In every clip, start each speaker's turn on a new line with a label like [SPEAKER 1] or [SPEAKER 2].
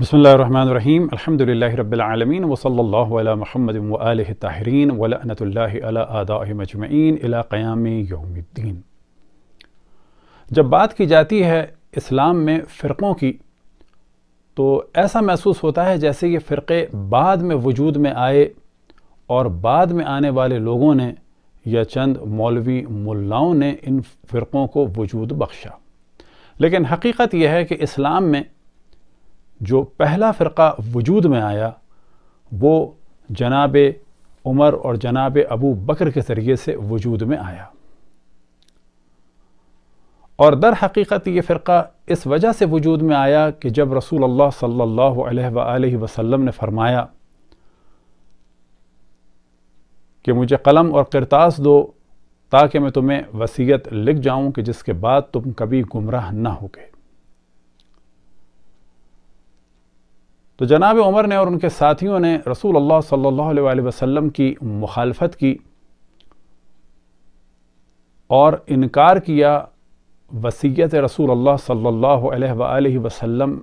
[SPEAKER 1] بسم اللہ الرحمن الحمد للہ رب العالمین وصلی اللہ علی محمد و علیہ ولعنت اللہ اللہ علیہ مجمعین قیام یوم الدین جب بات کی جاتی ہے اسلام میں فرقوں کی تو ایسا محسوس ہوتا ہے جیسے یہ فرقے بعد میں وجود میں آئے اور بعد میں آنے والے لوگوں نے یا چند مولوی ملاؤں نے ان فرقوں کو وجود بخشا لیکن حقیقت یہ ہے کہ اسلام میں جو پہلا فرقہ وجود میں آیا وہ جناب عمر اور جناب ابو بکر کے ذریعے سے وجود میں آیا اور در حقیقت یہ فرقہ اس وجہ سے وجود میں آیا کہ جب رسول اللہ صلی اللہ علیہ وآلہ وسلم نے فرمایا کہ مجھے قلم اور کرتاس دو تاکہ میں تمہیں وسیعت لکھ جاؤں کہ جس کے بعد تم کبھی گمراہ نہ ہوگے تو جناب عمر نے اور ان کے ساتھیوں نے رسول اللہ صلی اللہ علیہ وسلم کی مخالفت کی اور انکار کیا وسیعت رسول اللہ صلی اللہ علیہ وآلہ وسلم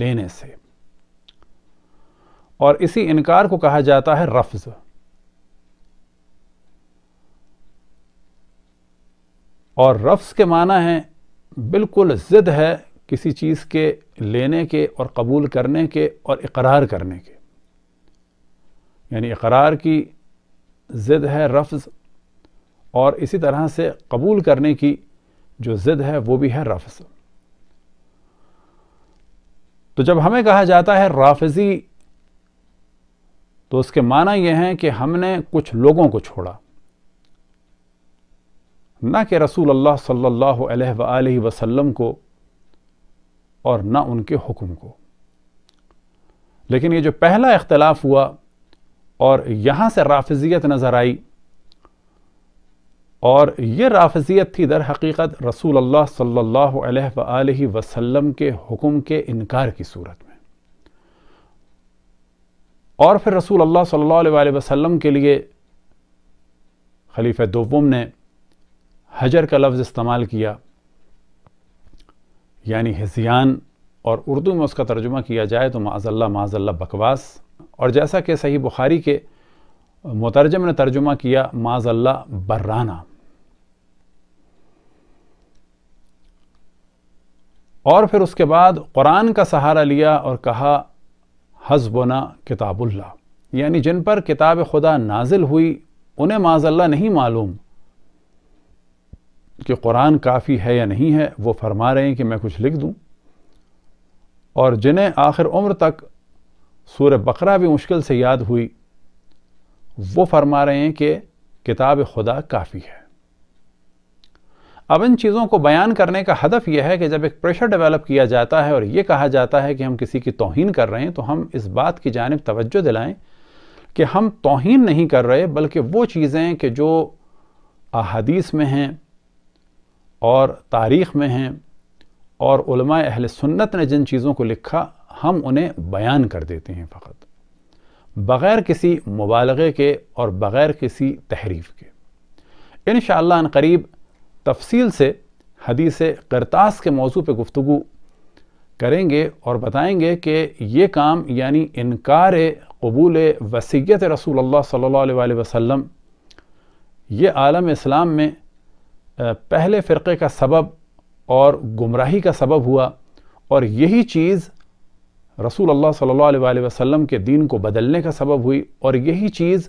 [SPEAKER 1] لینے سے اور اسی انکار کو کہا جاتا ہے رفض اور رفض کے معنی ہیں بالکل ضد ہے کسی چیز کے لینے کے اور قبول کرنے کے اور اقرار کرنے کے یعنی اقرار کی ضد ہے رفض اور اسی طرح سے قبول کرنے کی جو ضد ہے وہ بھی ہے رفض تو جب ہمیں کہا جاتا ہے رافضی تو اس کے معنی یہ ہیں کہ ہم نے کچھ لوگوں کو چھوڑا نہ کہ رسول اللہ صلی اللہ علیہ وآلہ وسلم کو اور نہ ان کے حکم کو لیکن یہ جو پہلا اختلاف ہوا اور یہاں سے رافضیت نظر آئی اور یہ رافضیت تھی در حقیقت رسول اللہ صلی اللہ علیہ وآلہ وسلم کے حکم کے انکار کی صورت میں اور پھر رسول اللہ صلی اللہ علیہ وسلم کے لیے خلیفہ دوم نے حجر کا لفظ استعمال کیا یعنی حسیان اور اردو میں اس کا ترجمہ کیا جائے تو معذ اللہ معذ اللہ بکواس اور جیسا کہ صحیح بخاری کے مترجم نے ترجمہ کیا معذ اللہ برانہ اور پھر اس کے بعد قرآن کا سہارا لیا اور کہا حزبنا کتاب اللہ یعنی جن پر کتاب خدا نازل ہوئی انہیں معذ اللہ نہیں معلوم کہ قرآن کافی ہے یا نہیں ہے وہ فرما رہے ہیں کہ میں کچھ لکھ دوں اور جنہیں آخر عمر تک سور بقرہ بھی مشکل سے یاد ہوئی وہ فرما رہے ہیں کہ کتاب خدا کافی ہے اب ان چیزوں کو بیان کرنے کا ہدف یہ ہے کہ جب ایک پریشر ڈیولپ کیا جاتا ہے اور یہ کہا جاتا ہے کہ ہم کسی کی توہین کر رہے ہیں تو ہم اس بات کی جانب توجہ دلائیں کہ ہم توہین نہیں کر رہے بلکہ وہ چیزیں کہ جو احادیث میں ہیں اور تاریخ میں ہیں اور علماء اہل سنت نے جن چیزوں کو لکھا ہم انہیں بیان کر دیتے ہیں فقط بغیر کسی مبالغے کے اور بغیر کسی تحریف کے انشاءاللہ ان قریب تفصیل سے حدیث کرتاس کے موضوع پہ گفتگو کریں گے اور بتائیں گے کہ یہ کام یعنی انکار قبول وسیعت رسول اللہ صلی اللہ علیہ وسلم یہ عالم اسلام میں پہلے فرقے کا سبب اور گمراہی کا سبب ہوا اور یہی چیز رسول اللہ صلی اللہ علیہ وسلم کے دین کو بدلنے کا سبب ہوئی اور یہی چیز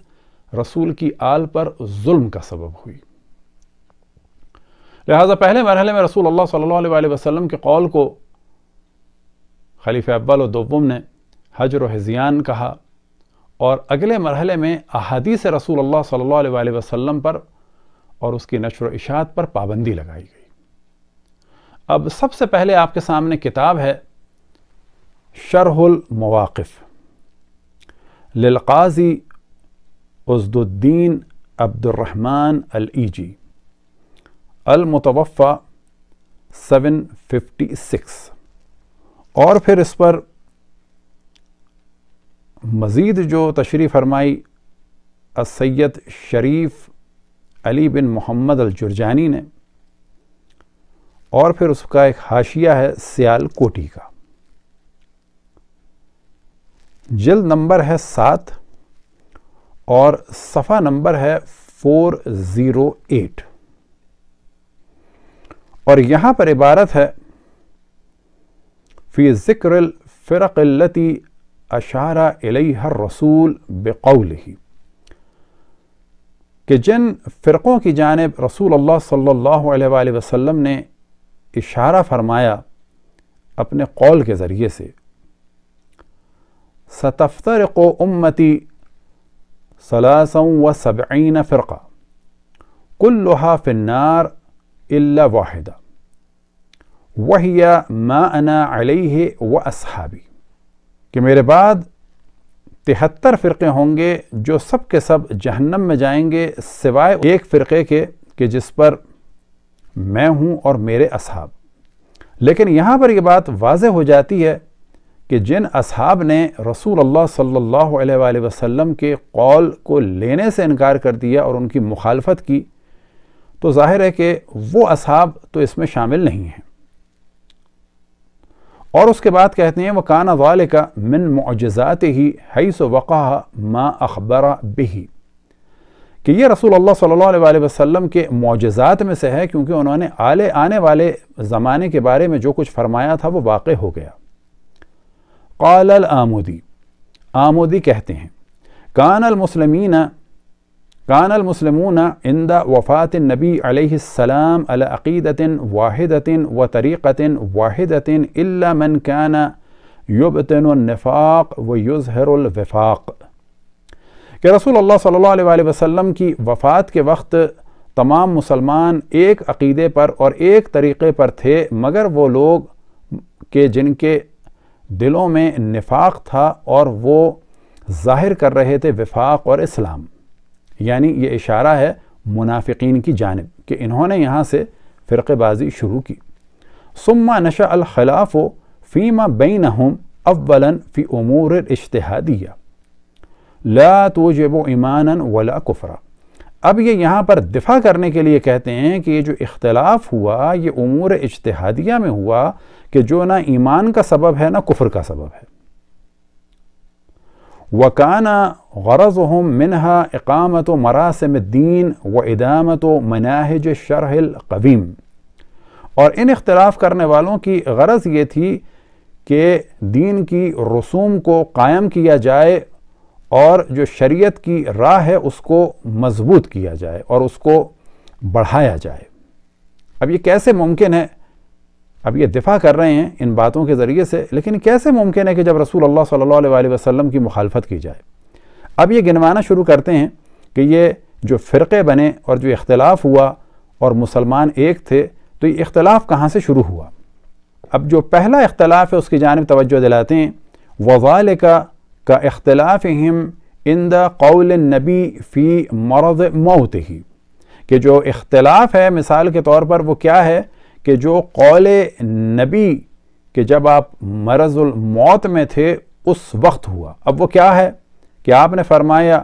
[SPEAKER 1] رسول کی آل پر ظلم کا سبب ہوئی لہٰذا پہلے مرحلے میں رسول اللہ صلی اللہ علیہ وسلم کے قول کو خلیفہ و دوم نے حجر و حضیان کہا اور اگلے مرحلے میں احادیث رسول اللہ صلی اللہ علیہ وسلم پر اور اس کی نشر و اشاعت پر پابندی لگائی گئی اب سب سے پہلے آپ کے سامنے کتاب ہے شرح المواقف للقاضی عزد الدین عبد الرحمن الجی المتوفہ سیون ففٹی سکس اور پھر اس پر مزید جو تشریح فرمائی سید شریف علی بن محمد الجرجانی نے اور پھر اس کا ایک حاشیہ ہے سیال کوٹی کا جلد نمبر ہے سات اور صفحہ نمبر ہے فور زیرو ایٹ اور یہاں پر عبارت ہے فی ذکر الفرقلتی اشارہ علی الرسول رسول کہ جن فرقوں کی جانب رسول اللہ صلی اللہ علیہ وآلہ وسلم نے اشارہ فرمایا اپنے قول کے ذریعے سے ستفترق امتی صلاسوں و سبعین فرقہ کلحاء النار الا واحد وحیہ ما انا علیہ و اصحابی کہ میرے بعد تہتر فرقے ہوں گے جو سب کے سب جہنم میں جائیں گے سوائے ایک فرقے کے کہ جس پر میں ہوں اور میرے اصحاب لیکن یہاں پر یہ بات واضح ہو جاتی ہے کہ جن اصحاب نے رسول اللہ صلی اللہ علیہ وآلہ وسلم کے قول کو لینے سے انکار کر دیا اور ان کی مخالفت کی تو ظاہر ہے کہ وہ اصحاب تو اس میں شامل نہیں ہیں اور اس کے بعد کہتے ہیں وَقَانَ ذَلِكَ مِن مُعْجِزَاتِهِ حَيْسُ معجزات مَا أَخْبَرَ بِهِ کہ یہ رسول اللہ صلی اللہ علیہ وآلہ وسلم کے معجزات میں سے ہے کیونکہ انہوں نے آنے والے زمانے کے بارے میں جو کچھ فرمایا تھا وہ واقع ہو گیا قال ال آمودی آمودی کہتے ہیں کان المسلمین کان المسلمون اندہ وفات النبی علیہ السلام علاقید واحدۃ و واحدۃ الا من كان یبتن النفاق و الوفاق کہ رسول اللہ صلی اللہ علیہ وسلم کی وفات کے وقت تمام مسلمان ایک عقیدے پر اور ایک طریقے پر تھے مگر وہ لوگ کہ جن کے دلوں میں نفاق تھا اور وہ ظاہر کر رہے تھے وفاق اور اسلام یعنی یہ اشارہ ہے منافقین کی جانب کہ انہوں نے یہاں سے فرق بازی شروع کی ثم نشہ الخلاف و فی ماں بین فی امور الاشتہادیہ لا توجب ایمانا ولا کفرا اب یہ یہاں پر دفاع کرنے کے لیے کہتے ہیں کہ یہ جو اختلاف ہوا یہ امور اجتہادیہ میں ہوا کہ جو نہ ایمان کا سبب ہے نہ کفر کا سبب ہے وَكَانَ غَرَضُهُمْ مِنْهَا اِقَامَةُ مَرَاسِمِ الدِّينِ و مَنَاهِجِ الشَّرْحِ الْقَوِيمِ القویم اور ان اختلاف کرنے والوں کی غرض یہ تھی کہ دین کی رسوم کو قائم کیا جائے اور جو شریعت کی راہ ہے اس کو مضبوط کیا جائے اور اس کو بڑھایا جائے اب یہ کیسے ممکن ہے اب یہ دفاع کر رہے ہیں ان باتوں کے ذریعے سے لیکن کیسے ممکن ہے کہ جب رسول اللہ صلی اللہ علیہ وآلہ وسلم کی مخالفت کی جائے اب یہ گنوانا شروع کرتے ہیں کہ یہ جو فرقے بنے اور جو اختلاف ہوا اور مسلمان ایک تھے تو یہ اختلاف کہاں سے شروع ہوا اب جو پہلا اختلاف ہے اس کی جانب توجہ دلاتے ہیں وزالکا کا اختلاف ہم ان دول نبی فی مرز موت ہی کہ جو اختلاف ہے مثال کے طور پر وہ کیا ہے کہ جو قول نبی کہ جب آپ مرض الموت میں تھے اس وقت ہوا اب وہ کیا ہے کہ آپ نے فرمایا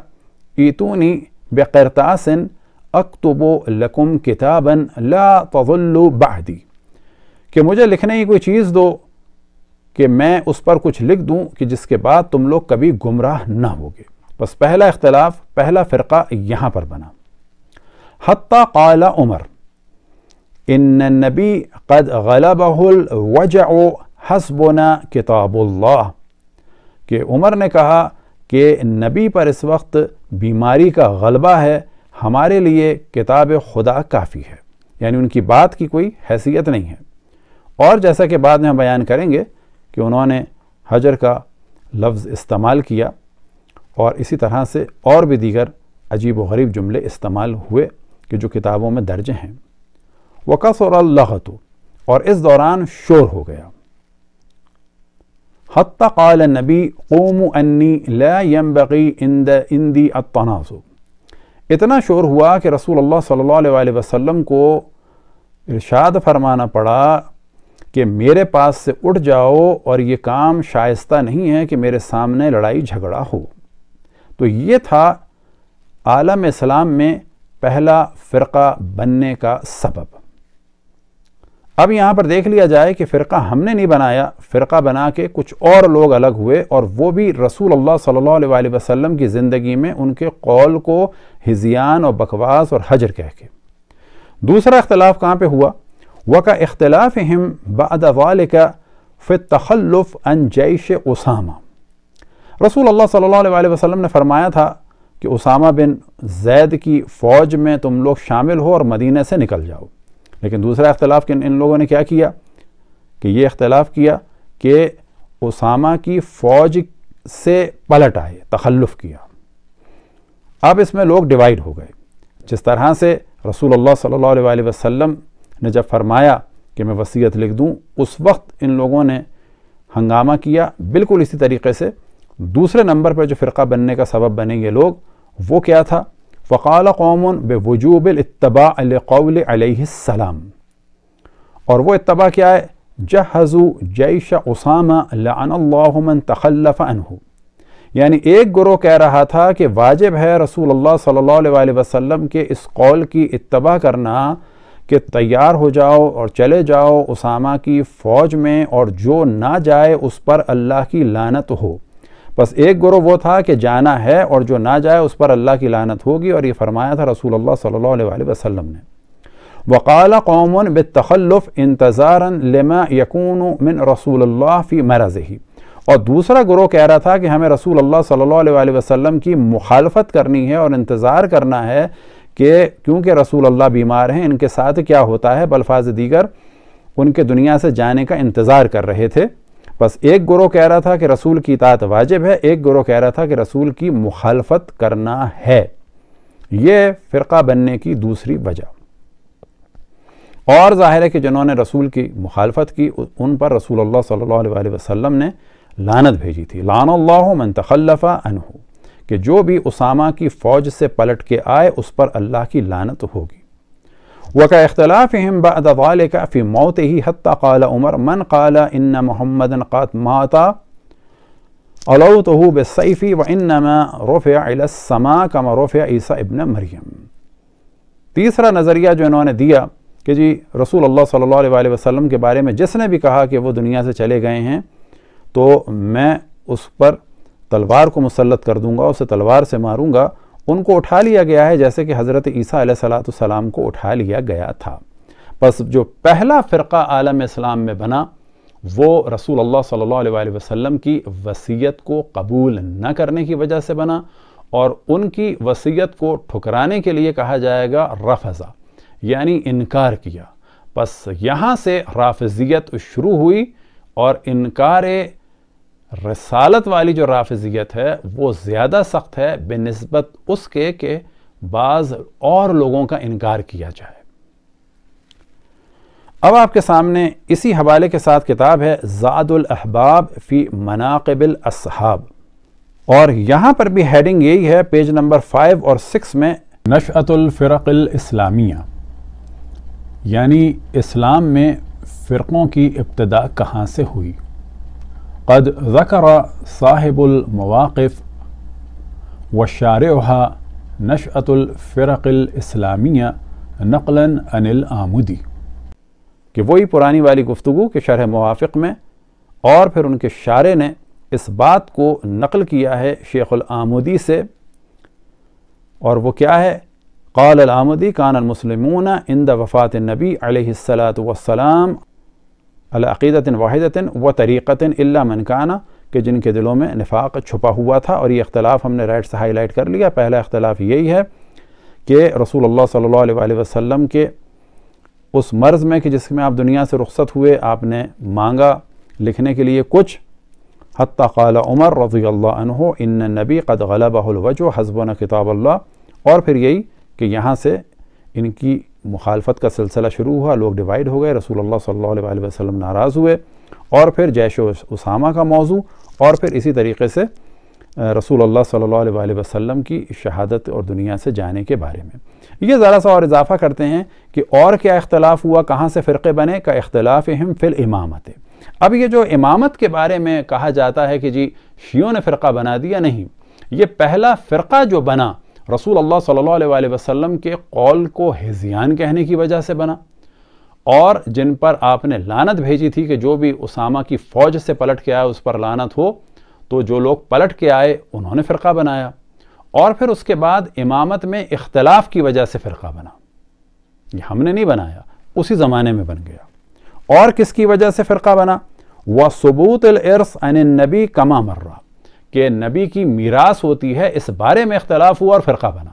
[SPEAKER 1] ایتونی بے اکتب لکم لقم لا اللہ بعدی کہ مجھے لکھنے ہی کوئی چیز دو کہ میں اس پر کچھ لکھ دوں کہ جس کے بعد تم لوگ کبھی گمراہ نہ ہوگے بس پہلا اختلاف پہلا فرقہ یہاں پر بنا حتیٰ قال عمر ان النبی قد غلبه الوجع حسبنا کتاب اللہ کہ عمر نے کہا کہ نبی پر اس وقت بیماری کا غلبہ ہے ہمارے لیے کتاب خدا کافی ہے یعنی ان کی بات کی کوئی حیثیت نہیں ہے اور جیسا کہ بعد میں ہم بیان کریں گے کہ انہوں نے حجر کا لفظ استعمال کیا اور اسی طرح سے اور بھی دیگر عجیب و غریب جملے استعمال ہوئے کہ جو کتابوں میں درجے ہیں وقصر اللغت اور اس دوران شور ہو گیا حتی قال النبی قوم انی لا ينبغی اندی دندی اتنا شور ہوا کہ رسول اللہ صلی اللہ علیہ وسلم کو ارشاد فرمانا پڑا کہ میرے پاس سے اٹھ جاؤ اور یہ کام شائستہ نہیں ہے کہ میرے سامنے لڑائی جھگڑا ہو تو یہ تھا عالم اسلام میں پہلا فرقہ بننے کا سبب اب یہاں پر دیکھ لیا جائے کہ فرقہ ہم نے نہیں بنایا فرقہ بنا کے کچھ اور لوگ الگ ہوئے اور وہ بھی رسول اللہ صلی اللہ علیہ وسلم کی زندگی میں ان کے قول کو ہزیان اور بکواس اور حجر کہہ کے دوسرا اختلاف کہاں پہ ہوا وہ اختلاف ہم بدوال فی فط تخلّف جیش اسامہ رسول اللہ صلی اللہ علیہ وآلہ وسلم نے فرمایا تھا کہ اسامہ بن زید کی فوج میں تم لوگ شامل ہو اور مدینہ سے نکل جاؤ لیکن دوسرا اختلاف ان لوگوں نے کیا کیا کہ یہ اختلاف کیا کہ اسامہ کی فوج سے پلٹ آئے تخلف کیا اب اس میں لوگ ڈیوائیڈ ہو گئے جس طرح سے رسول اللہ صلی اللہ علیہ وسلم نے جب فرمایا کہ میں وصیت لکھ دوں اس وقت ان لوگوں نے ہنگامہ کیا بالکل اسی طریقے سے دوسرے نمبر پر جو فرقہ بننے کا سبب بنیں گے لوگ وہ کیا تھا فقال قوم بے وجوب لقول علیہ السلام اور وہ اتباع کیا ہے جہزو جیش جہضو لعن اللہ من تخلف عنہ یعنی ایک گروہ کہہ رہا تھا کہ واجب ہے رسول اللہ صلی اللہ علیہ وسلم کے اس قول کی اتباع کرنا کہ تیار ہو جاؤ اور چلے جاؤ اسامہ کی فوج میں اور جو نہ جائے اس پر اللہ کی لانت ہو بس ایک گروہ وہ تھا کہ جانا ہے اور جو نہ جائے اس پر اللہ کی لعنت ہوگی اور یہ فرمایا تھا رسول اللہ صلی اللہ علیہ وآلہ وسلم نے وقال قَوْمٌ بے تخلّف لِمَا لما یقون رَسُولَ من رسول اللہ فی اور دوسرا گروہ کہہ رہا تھا کہ ہمیں رسول اللہ صلی اللہ علیہ وسلم کی مخالفت کرنی ہے اور انتظار کرنا ہے کہ کیونکہ رسول اللہ بیمار ہیں ان کے ساتھ کیا ہوتا ہے بلفاظ دیگر ان کے دنیا سے جانے کا انتظار کر رہے تھے بس ایک گروہ کہہ رہا تھا کہ رسول کی اطاعت واجب ہے ایک گروہ کہہ رہا تھا کہ رسول کی مخالفت کرنا ہے یہ فرقہ بننے کی دوسری وجہ اور ظاہر ہے کہ جنہوں نے رسول کی مخالفت کی ان پر رسول اللہ صلی اللہ علیہ وسلم نے لانت بھیجی تھی لان اللہ من تخلف عنہ کہ جو بھی اسامہ کی فوج سے پلٹ کے آئے اس پر اللہ کی لانت ہوگی و کا اختلافم با والِ کافی موت ہی حتّہ کالا عمر من قال انََََََََََ محمد ان قات ماتا الب صيفى و اً مہ روفيٰ ايل سما كام ابن مریم تیسرا نظریہ جو انہوں نے دیا کہ جی رسول اللہ صلی اللہ علیہ وسلم کے بارے میں جس نے بھی کہا کہ وہ دنیا سے چلے گئے ہیں تو میں اس پر تلوار کو مسلط کر دوں گا اسے تلوار سے ماروں گا ان کو اٹھا لیا گیا ہے جیسے کہ حضرت عیسیٰ علیہ صلاۃ کو اٹھا لیا گیا تھا بس جو پہلا فرقہ عالم اسلام میں بنا وہ رسول اللہ صلی اللہ علیہ وآلہ وسلم کی وصیت کو قبول نہ کرنے کی وجہ سے بنا اور ان کی وصیت کو ٹھکرانے کے لیے کہا جائے گا رفضہ یعنی انکار کیا بس یہاں سے رافضیت شروع ہوئی اور انکار رسالت والی جو رافضیت ہے وہ زیادہ سخت ہے بے نسبت اس کے کہ بعض اور لوگوں کا انکار کیا جائے اب آپ کے سامنے اسی حوالے کے ساتھ کتاب ہے زاد الاحباب فی مناقب الاصحاب اور یہاں پر بھی ہیڈنگ یہی ہے پیج نمبر فائیو اور سکس میں نشعت الفرق الاسلامیہ یعنی اسلام میں فرقوں کی ابتدا کہاں سے ہوئی قد ذكر صاحب المواقف وشارعها نشأة الفرق الإسلامية نقلا عن الآمدی کہ وہی پرانی والی گفتگو کے شرح موافق میں اور پھر ان کے شارع نے اس بات کو نقل کیا ہے شیخ الآمدی سے اور وہ کیا ہے قال الآمدی كان المسلمون عند وفات النبی علیہ الصلاة والسلام عقیدت وحدتَََََََََ و طریقت اللہ منکانہ کہ جن کے دلوں میں نفاق چھپا ہوا تھا اور یہ اختلاف ہم نے رائٹ سے ہائی لائٹ کر لیا پہلا اختلاف یہی ہے کہ رسول اللہ صلی اللہ علیہ وسلم کے اس مرض میں کہ جس میں آپ دنیا سے رخصت ہوئے آپ نے مانگا لکھنے کے لیے کچھ حتیٰ قال عمر رضی اللہ عنہ ان نبی قد غلبہ الوجو حضبنا کتاب اللہ اور پھر یہی کہ یہاں سے ان کی مخالفت کا سلسلہ شروع ہوا لوگ ڈیوائیڈ ہو گئے رسول اللہ صلی اللہ علیہ وسلم ناراض ہوئے اور پھر جیش و اسامہ کا موضوع اور پھر اسی طریقے سے رسول اللہ صلی اللہ علیہ وسلم کی شہادت اور دنیا سے جانے کے بارے میں یہ ذرا سا اور اضافہ کرتے ہیں کہ اور کیا اختلاف ہوا کہاں سے فرقے بنے کا اختلاف اہم فی الامامت اب یہ جو امامت کے بارے میں کہا جاتا ہے کہ جی شیعوں نے فرقہ بنا دیا نہیں یہ پہلا فرقہ جو بنا رسول اللہ صلی اللہ علیہ وآلہ وسلم کے قول کو حزیان کہنے کی وجہ سے بنا اور جن پر آپ نے لانت بھیجی تھی کہ جو بھی اسامہ کی فوج سے پلٹ کے آئے اس پر لانت ہو تو جو لوگ پلٹ کے آئے انہوں نے فرقہ بنایا اور پھر اس کے بعد امامت میں اختلاف کی وجہ سے فرقہ بنا یہ ہم نے نہیں بنایا اسی زمانے میں بن گیا اور کس کی وجہ سے فرقہ بنا وَصُبُوتِ ثبوت العرس النَّبِي كَمَا کما مرہ کہ نبی کی میراث ہوتی ہے اس بارے میں اختلاف ہوا اور فرقہ بنا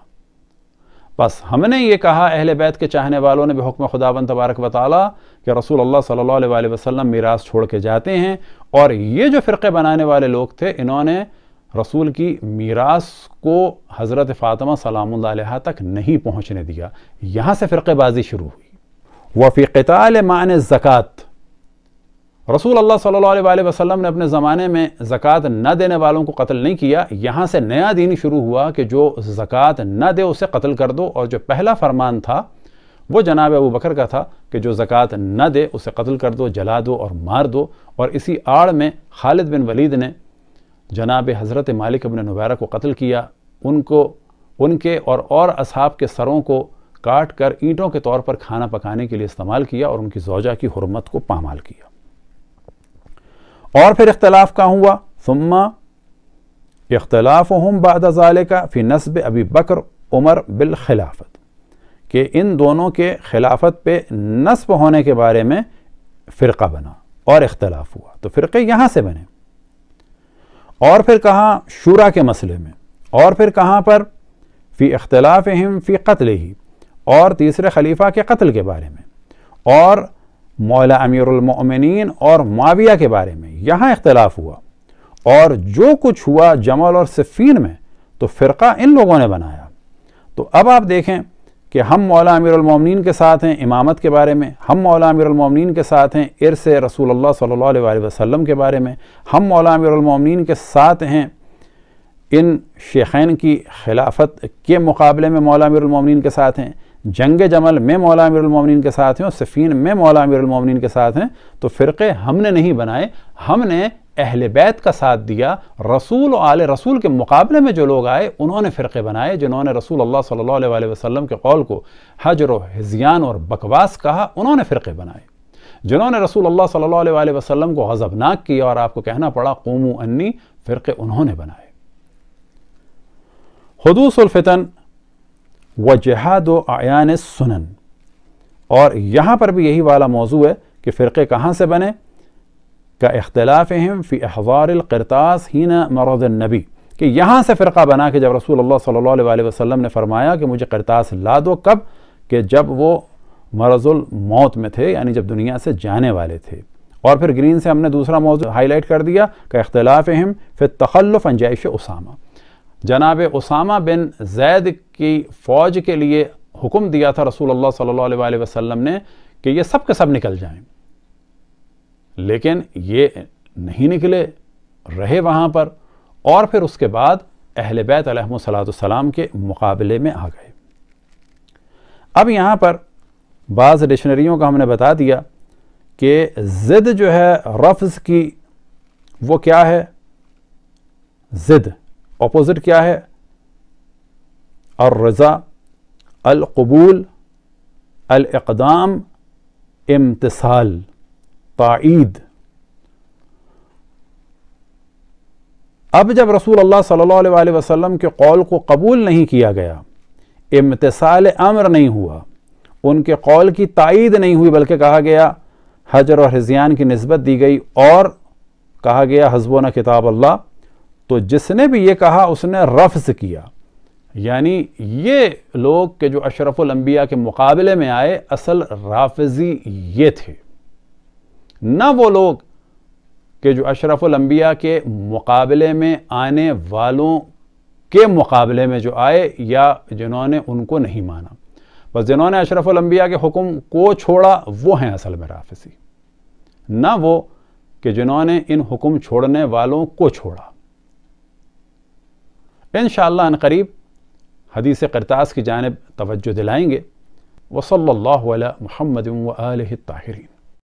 [SPEAKER 1] بس ہم نے یہ کہا اہل بیت کے چاہنے والوں نے بحکم حکم خدا بن تبارک تعالی کہ رسول اللہ صلی اللہ علیہ وسلم میراث چھوڑ کے جاتے ہیں اور یہ جو فرقے بنانے والے لوگ تھے انہوں نے رسول کی میراث کو حضرت فاطمہ سلام اللہ علیہ تک نہیں پہنچنے دیا یہاں سے فرقے بازی شروع ہوئی وفیقطہ معنی زکوٰۃ رسول اللہ صلی اللہ علیہ وآلہ وسلم نے اپنے زمانے میں زکوٰۃ نہ دینے والوں کو قتل نہیں کیا یہاں سے نیا دین شروع ہوا کہ جو زکوٰۃ نہ دے اسے قتل کر دو اور جو پہلا فرمان تھا وہ جناب ابو بکر کا تھا کہ جو زکوٰۃ نہ دے اسے قتل کر دو جلا دو اور مار دو اور اسی آڑ میں خالد بن ولید نے جناب حضرت مالک ابن نبیرہ کو قتل کیا ان کو ان کے اور اور اصحاب کے سروں کو کاٹ کر اینٹوں کے طور پر کھانا پکانے کے لیے استعمال کیا اور ان کی زوجہ کی حرمت کو پامال کیا اور پھر اختلاف کا ہوا ثم اختلافهم بعد ذلك فی نصب ابی بکر عمر بالخلافت کہ ان دونوں کے خلافت پہ نصب ہونے کے بارے میں فرقہ بنا اور اختلاف ہوا تو فرقے یہاں سے بنے اور پھر کہاں شورا کے مسئلے میں اور پھر کہاں پر فی اختلاف فی قتل ہی اور تیسرے خلیفہ کے قتل کے بارے میں اور مولا امیر المؤمنین اور معاویہ کے بارے میں یہاں اختلاف ہوا اور جو کچھ ہوا جمل اور صفین میں تو فرقہ ان لوگوں نے بنایا تو اب آپ دیکھیں کہ ہم مولا امیر المومنین کے ساتھ ہیں امامت کے بارے میں ہم مولا امیر المومنین کے ساتھ ہیں عرص رسول اللہ صلی اللہ علیہ وسلم کے بارے میں ہم مولا امیر المومنین کے ساتھ ہیں ان شیخین کی خلافت کے مقابلے میں مولا امیر المومنین کے ساتھ ہیں جنگ جمل میں مولا امیر المومنین کے ساتھ ہیں اور سفین میں مولا امیر المومنین کے ساتھ ہیں تو فرقے ہم نے نہیں بنائے ہم نے اہل بیت کا ساتھ دیا رسول و آل رسول کے مقابلے میں جو لوگ آئے انہوں نے فرقے بنائے جنہوں نے رسول اللہ صلی اللہ علیہ وسلم کے قول کو حجر و حزیان اور بکواس کہا انہوں نے فرقے بنائے جنہوں نے رسول اللہ صلی اللہ علیہ وسلم کو غضبناک کیا اور آپ کو کہنا پڑا قوم انی فرقے انہوں نے بنائے حدوث الفتن وجہاد و آیان سنن اور یہاں پر بھی یہی والا موضوع ہے کہ فرقے کہاں سے بنے کا اختلاف اہم فی احوار القرطاس ہین مرض النبی کہ یہاں سے فرقہ بنا کہ جب رسول اللہ صلی اللہ علیہ وسلم نے فرمایا کہ مجھے قرطاس لا دو کب کہ جب وہ مرض الموت میں تھے یعنی جب دنیا سے جانے والے تھے اور پھر گرین سے ہم نے دوسرا موضوع ہائی لائٹ کر دیا کہ اختلاف اہم فی تخلف انجائش اسامہ جناب اسامہ بن زید کی فوج کے لیے حکم دیا تھا رسول اللہ صلی اللہ علیہ وسلم نے کہ یہ سب کے سب نکل جائیں لیکن یہ نہیں نکلے رہے وہاں پر اور پھر اس کے بعد اہل بیت علیہ السلام صلاۃ کے مقابلے میں آ گئے اب یہاں پر بعض ڈکشنریوں کا ہم نے بتا دیا کہ زد جو ہے رفض کی وہ کیا ہے زد اپوزٹ کیا ہے الرضا القبول الاقدام امتصال تائید اب جب رسول اللہ صلی اللہ علیہ وآلہ وسلم کے قول کو قبول نہیں کیا گیا امتصال امر نہیں ہوا ان کے قول کی تائید نہیں ہوئی بلکہ کہا گیا حجر و حضیان کی نسبت دی گئی اور کہا گیا حزبون کتاب اللہ تو جس نے بھی یہ کہا اس نے رفض کیا یعنی یہ لوگ کہ جو اشرف الانبیاء کے مقابلے میں آئے اصل رافضی یہ تھے نہ وہ لوگ کہ جو اشرف الانبیاء کے مقابلے میں آنے والوں کے مقابلے میں جو آئے یا جنہوں نے ان کو نہیں مانا بس جنہوں نے اشرف الانبیاء کے حکم کو چھوڑا وہ ہیں اصل میں رافضی نہ وہ کہ جنہوں نے ان حکم چھوڑنے والوں کو چھوڑا ان شاء الله ان قريب حديث قرطاس کی جانب توجہ دلائیں گے وصلى الله على محمد واله الطاهرين